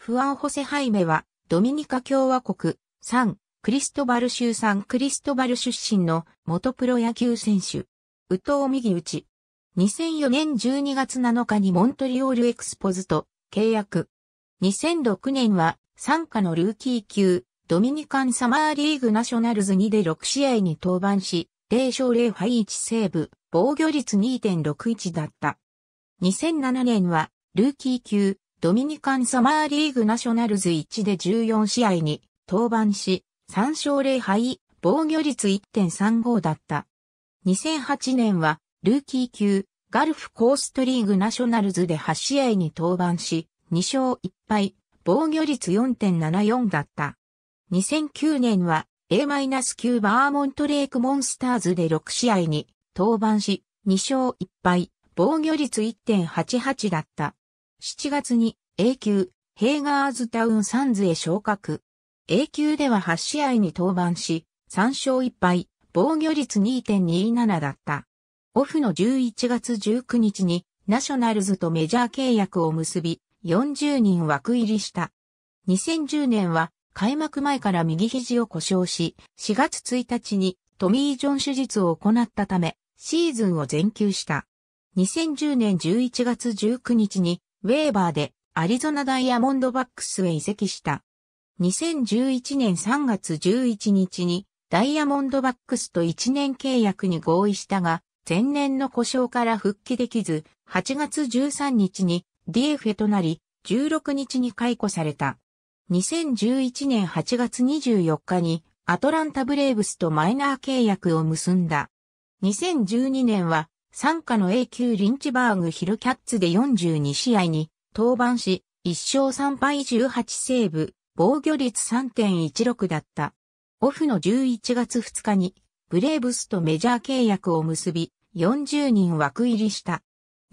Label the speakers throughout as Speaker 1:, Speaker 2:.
Speaker 1: フアン・ホセ・ハイメは、ドミニカ共和国、サン・クリストバル州サン・クリストバル出身の元プロ野球選手。宇藤右打ち。2004年12月7日にモントリオールエクスポズと契約。2006年は、参加のルーキー級、ドミニカンサマーリーグナショナルズ2で6試合に登板し、0勝0敗1セーブ、防御率2.61だった。2007年は、ルーキー級、ドミニカンサマーリーグナショナルズ1で14試合に登板し、3勝0敗、防御率1.35だった。2008年は、ルーキー級、ガルフコーストリーグナショナルズで8試合に登板し、2勝1敗、防御率4.74だった。2009年は、A-9 バーモントレークモンスターズで6試合に登板し、2勝1敗、防御率1.88だった。7月に A 級、ヘイガーズタウンサンズへ昇格。A 級では8試合に登板し、3勝1敗、防御率2.27だった。オフの11月19日にナショナルズとメジャー契約を結び、40人枠入りした。2010年は開幕前から右肘を故障し、4月1日にトミー・ジョン手術を行ったため、シーズンを全休した。2010年11月19日にウェーバーでアリゾナダイヤモンドバックスへ移籍した。2011年3月11日にダイヤモンドバックスと1年契約に合意したが、前年の故障から復帰できず、8月13日に DF となり、16日に解雇された。2011年8月24日にアトランタブレーブスとマイナー契約を結んだ。2012年は参加の A 級リンチバーグヒルキャッツで42試合に登板し、1勝3敗18セーブ、防御率3.16だった。オフの11月2日に、ブレーブスとメジャー契約を結び、40人枠入りした。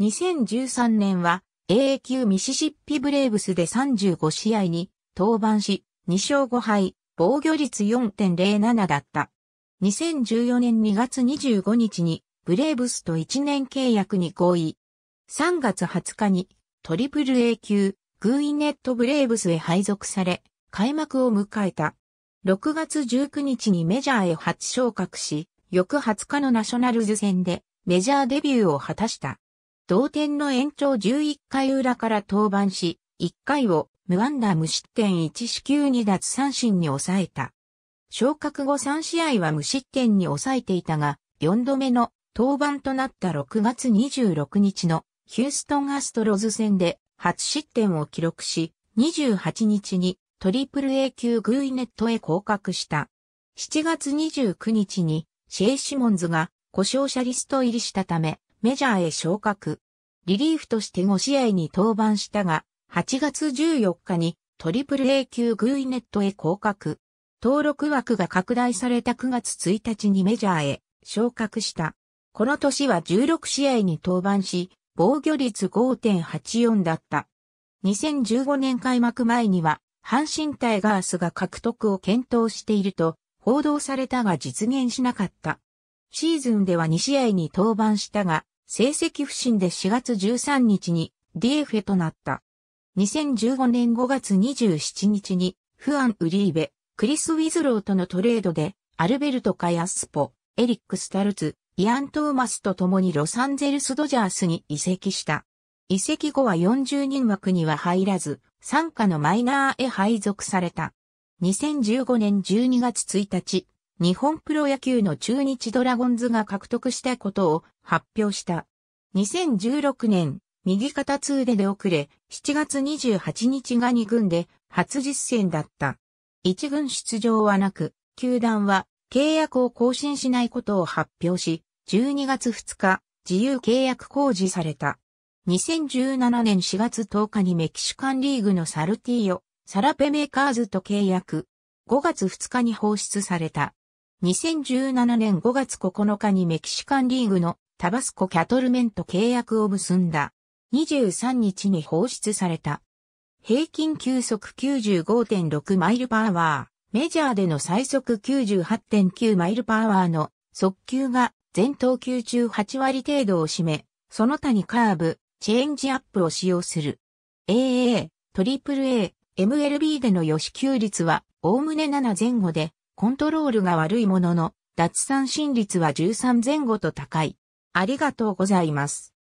Speaker 1: 2013年は、a 級ミシシッピブレーブスで35試合に登板し、2勝5敗、防御率4.07だった。2014年2月25日にブレーブスと1年契約に合意。3月20日にトリプル A 級グーイネット・ブレーブスへ配属され、開幕を迎えた。6月19日にメジャーへ初昇格し、翌20日のナショナルズ戦でメジャーデビューを果たした。同点の延長11回裏から登板し、1回を無安打無失点1四球2奪三振に抑えた。昇格後3試合は無失点に抑えていたが、4度目の登板となった6月26日のヒューストンアストロズ戦で初失点を記録し、28日にトリプル A 級グイネットへ降格した。7月29日にシェイ・シモンズが故障者リスト入りしたためメジャーへ昇格。リリーフとして5試合に登板したが、8月14日にトリプル A 級グイネットへ降格。登録枠が拡大された9月1日にメジャーへ昇格した。この年は16試合に登板し、防御率5.84だった。2015年開幕前には、阪神タイガースが獲得を検討していると報道されたが実現しなかった。シーズンでは2試合に登板したが、成績不振で4月13日に DF となった。2015年5月27日に、フアン・ウリーベ、クリス・ウィズローとのトレードで、アルベルト・カヤスポ、エリック・スタルツ、イアン・トーマスと共にロサンゼルス・ドジャースに移籍した。移籍後は40人枠には入らず、参加のマイナーへ配属された。2015年12月1日、日本プロ野球の中日ドラゴンズが獲得したことを発表した。2016年、右肩痛で出遅れ、7月28日が2軍で初実戦だった。1軍出場はなく、球団は契約を更新しないことを発表し、12月2日、自由契約公示された。2017年4月10日にメキシカンリーグのサルティーヨ、サラペメーカーズと契約。5月2日に放出された。2017年5月9日にメキシカンリーグのタバスコキャトルメント契約を結んだ。23日に放出された。平均球速95.6マイルパワー、メジャーでの最速98.9マイルパワーの速球が全投球中8割程度を占め、その他にカーブ、チェンジアップを使用する。AA、AAA、MLB での予支給率は、おおむね7前後で、コントロールが悪いものの、脱三振率は13前後と高い。ありがとうございます。